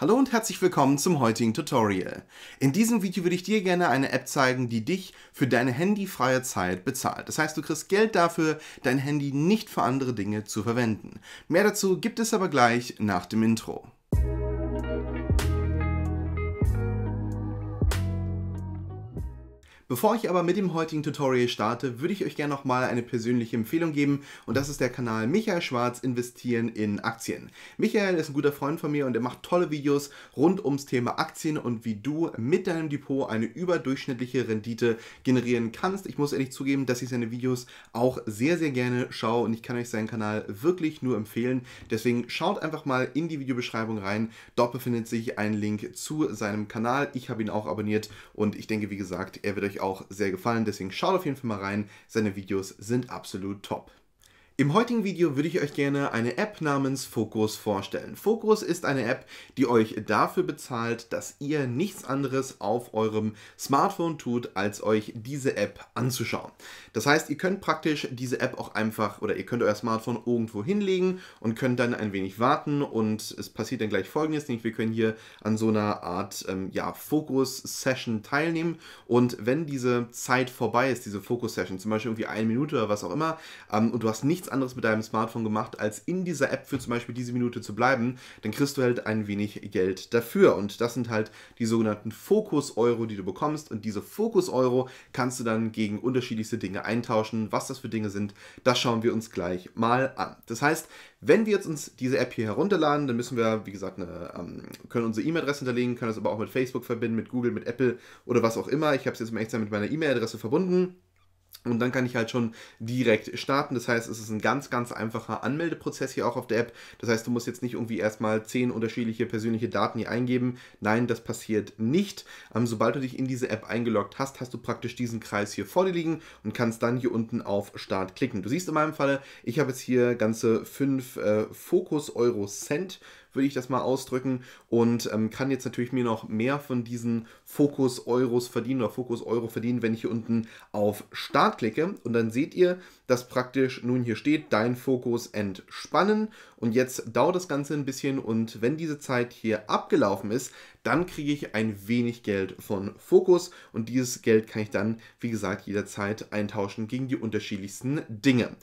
Hallo und herzlich willkommen zum heutigen Tutorial. In diesem Video würde ich dir gerne eine App zeigen, die dich für deine handyfreie Zeit bezahlt. Das heißt, du kriegst Geld dafür, dein Handy nicht für andere Dinge zu verwenden. Mehr dazu gibt es aber gleich nach dem Intro. Bevor ich aber mit dem heutigen Tutorial starte, würde ich euch gerne nochmal eine persönliche Empfehlung geben und das ist der Kanal Michael Schwarz Investieren in Aktien. Michael ist ein guter Freund von mir und er macht tolle Videos rund ums Thema Aktien und wie du mit deinem Depot eine überdurchschnittliche Rendite generieren kannst. Ich muss ehrlich zugeben, dass ich seine Videos auch sehr, sehr gerne schaue und ich kann euch seinen Kanal wirklich nur empfehlen. Deswegen schaut einfach mal in die Videobeschreibung rein. Dort befindet sich ein Link zu seinem Kanal. Ich habe ihn auch abonniert und ich denke, wie gesagt, er wird euch auch sehr gefallen. Deswegen schaut auf jeden Fall mal rein. Seine Videos sind absolut top. Im heutigen Video würde ich euch gerne eine App namens Focus vorstellen. Focus ist eine App, die euch dafür bezahlt, dass ihr nichts anderes auf eurem Smartphone tut, als euch diese App anzuschauen. Das heißt, ihr könnt praktisch diese App auch einfach oder ihr könnt euer Smartphone irgendwo hinlegen und könnt dann ein wenig warten und es passiert dann gleich folgendes, nämlich wir können hier an so einer Art ähm, ja, Focus-Session teilnehmen und wenn diese Zeit vorbei ist, diese Focus-Session, zum Beispiel irgendwie eine Minute oder was auch immer ähm, und du hast nichts nichts anderes mit deinem Smartphone gemacht, als in dieser App für zum Beispiel diese Minute zu bleiben, dann kriegst du halt ein wenig Geld dafür. Und das sind halt die sogenannten Fokus-Euro, die du bekommst. Und diese Fokus-Euro kannst du dann gegen unterschiedlichste Dinge eintauschen. Was das für Dinge sind, das schauen wir uns gleich mal an. Das heißt, wenn wir jetzt uns diese App hier herunterladen, dann müssen wir, wie gesagt, eine, ähm, können unsere E-Mail-Adresse hinterlegen, können das aber auch mit Facebook verbinden, mit Google, mit Apple oder was auch immer. Ich habe es jetzt im Echtzeit mit meiner E-Mail-Adresse verbunden. Und dann kann ich halt schon direkt starten. Das heißt, es ist ein ganz, ganz einfacher Anmeldeprozess hier auch auf der App. Das heißt, du musst jetzt nicht irgendwie erstmal zehn unterschiedliche persönliche Daten hier eingeben. Nein, das passiert nicht. Ähm, sobald du dich in diese App eingeloggt hast, hast du praktisch diesen Kreis hier vor dir liegen und kannst dann hier unten auf Start klicken. Du siehst in meinem Falle, ich habe jetzt hier ganze fünf äh, Fokus Euro Cent würde ich das mal ausdrücken und ähm, kann jetzt natürlich mir noch mehr von diesen Fokus Euros verdienen oder Fokus Euro verdienen, wenn ich hier unten auf Start Start klicke und dann seht ihr, dass praktisch nun hier steht, dein Fokus entspannen und jetzt dauert das Ganze ein bisschen und wenn diese Zeit hier abgelaufen ist, dann kriege ich ein wenig Geld von Fokus und dieses Geld kann ich dann, wie gesagt, jederzeit eintauschen gegen die unterschiedlichsten Dinge.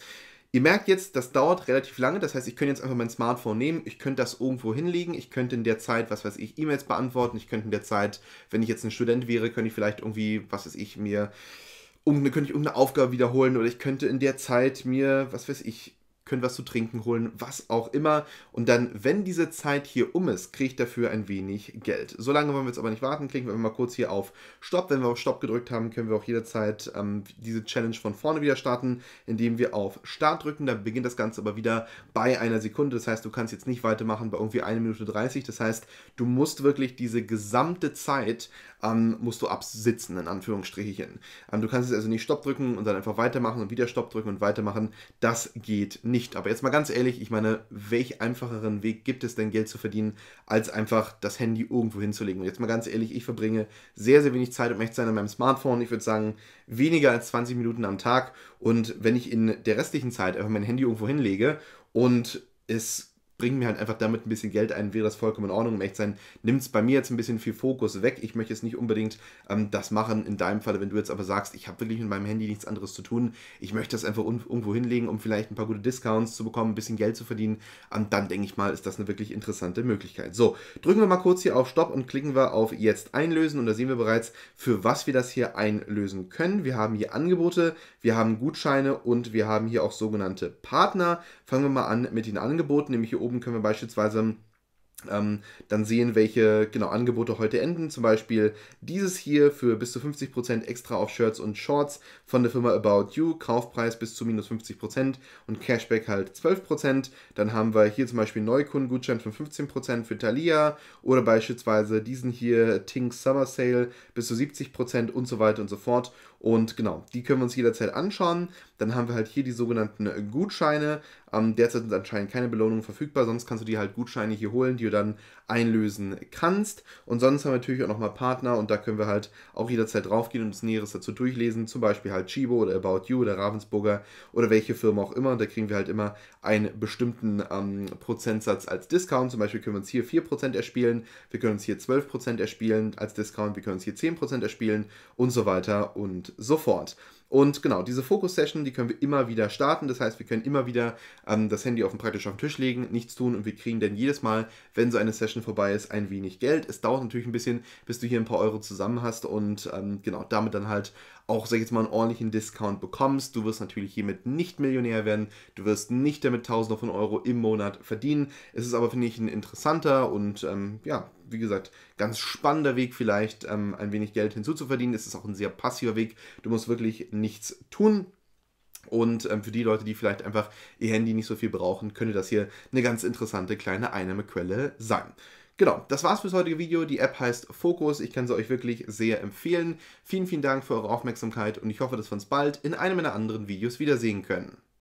Ihr merkt jetzt, das dauert relativ lange. Das heißt, ich könnte jetzt einfach mein Smartphone nehmen, ich könnte das irgendwo hinlegen, ich könnte in der Zeit, was weiß ich, E-Mails beantworten, ich könnte in der Zeit, wenn ich jetzt ein Student wäre, könnte ich vielleicht irgendwie, was weiß ich, mir um, könnte ich irgendeine Aufgabe wiederholen oder ich könnte in der Zeit mir, was weiß ich, könnte was zu trinken holen, was auch immer. Und dann, wenn diese Zeit hier um ist, kriege ich dafür ein wenig Geld. So lange wollen wir jetzt aber nicht warten. Klicken wir mal kurz hier auf Stopp. Wenn wir auf Stopp gedrückt haben, können wir auch jederzeit ähm, diese Challenge von vorne wieder starten, indem wir auf Start drücken. Da beginnt das Ganze aber wieder bei einer Sekunde. Das heißt, du kannst jetzt nicht weitermachen bei irgendwie 1 Minute 30. Das heißt, du musst wirklich diese gesamte Zeit ähm, musst du absitzen, in Anführungsstrichen. Ähm, du kannst es also nicht Stopp drücken und dann einfach weitermachen und wieder Stopp drücken und weitermachen. Das geht nicht. Aber jetzt mal ganz ehrlich, ich meine, welch einfacheren Weg gibt es denn, Geld zu verdienen, als einfach das Handy irgendwo hinzulegen? Und jetzt mal ganz ehrlich, ich verbringe sehr, sehr wenig Zeit, und möchte zu sein, an meinem Smartphone. Ich würde sagen, weniger als 20 Minuten am Tag. Und wenn ich in der restlichen Zeit einfach mein Handy irgendwo hinlege und es bringen mir halt einfach damit ein bisschen Geld ein, wäre das vollkommen in Ordnung. Um echt sein, nimmt es bei mir jetzt ein bisschen viel Fokus weg. Ich möchte jetzt nicht unbedingt ähm, das machen. In deinem Fall, wenn du jetzt aber sagst, ich habe wirklich mit meinem Handy nichts anderes zu tun, ich möchte das einfach irgendwo hinlegen, um vielleicht ein paar gute Discounts zu bekommen, ein bisschen Geld zu verdienen, ähm, dann denke ich mal, ist das eine wirklich interessante Möglichkeit. So, drücken wir mal kurz hier auf Stopp und klicken wir auf Jetzt einlösen und da sehen wir bereits, für was wir das hier einlösen können. Wir haben hier Angebote, wir haben Gutscheine und wir haben hier auch sogenannte Partner. Fangen wir mal an mit den Angeboten, nämlich hier oben können wir beispielsweise ähm, dann sehen, welche genau Angebote heute enden. Zum Beispiel dieses hier für bis zu 50% extra auf Shirts und Shorts von der Firma About You. Kaufpreis bis zu minus 50% und Cashback halt 12%. Dann haben wir hier zum Beispiel Neukundengutschein von 15% für Thalia oder beispielsweise diesen hier Tink Summer Sale bis zu 70% und so weiter und so fort. Und genau, die können wir uns jederzeit anschauen. Dann haben wir halt hier die sogenannten äh, Gutscheine. Ähm, derzeit sind anscheinend keine Belohnungen verfügbar, sonst kannst du dir halt Gutscheine hier holen, die du dann einlösen kannst. Und sonst haben wir natürlich auch nochmal Partner und da können wir halt auch jederzeit draufgehen und uns Näheres dazu durchlesen. Zum Beispiel halt Chibo oder About You oder Ravensburger oder welche Firma auch immer. Und da kriegen wir halt immer einen bestimmten ähm, Prozentsatz als Discount. Zum Beispiel können wir uns hier 4% erspielen, wir können uns hier 12% erspielen als Discount, wir können uns hier 10% erspielen und so weiter und sofort. Und genau, diese Fokus-Session, die können wir immer wieder starten. Das heißt, wir können immer wieder ähm, das Handy auf den, praktisch auf den Tisch legen, nichts tun und wir kriegen dann jedes Mal, wenn so eine Session vorbei ist, ein wenig Geld. Es dauert natürlich ein bisschen, bis du hier ein paar Euro zusammen hast und ähm, genau, damit dann halt auch, sag ich jetzt mal, einen ordentlichen Discount bekommst. Du wirst natürlich hiermit nicht Millionär werden. Du wirst nicht damit Tausende von Euro im Monat verdienen. Es ist aber, finde ich, ein interessanter und ähm, ja, wie gesagt, ganz spannender Weg vielleicht, ähm, ein wenig Geld hinzuzuverdienen. Es ist auch ein sehr passiver Weg. Du musst wirklich nichts tun. Und ähm, für die Leute, die vielleicht einfach ihr Handy nicht so viel brauchen, könnte das hier eine ganz interessante kleine Einnahmequelle sein. Genau, das war's fürs heutige Video. Die App heißt Focus. Ich kann sie euch wirklich sehr empfehlen. Vielen, vielen Dank für eure Aufmerksamkeit und ich hoffe, dass wir uns bald in einem meiner anderen Videos wiedersehen können.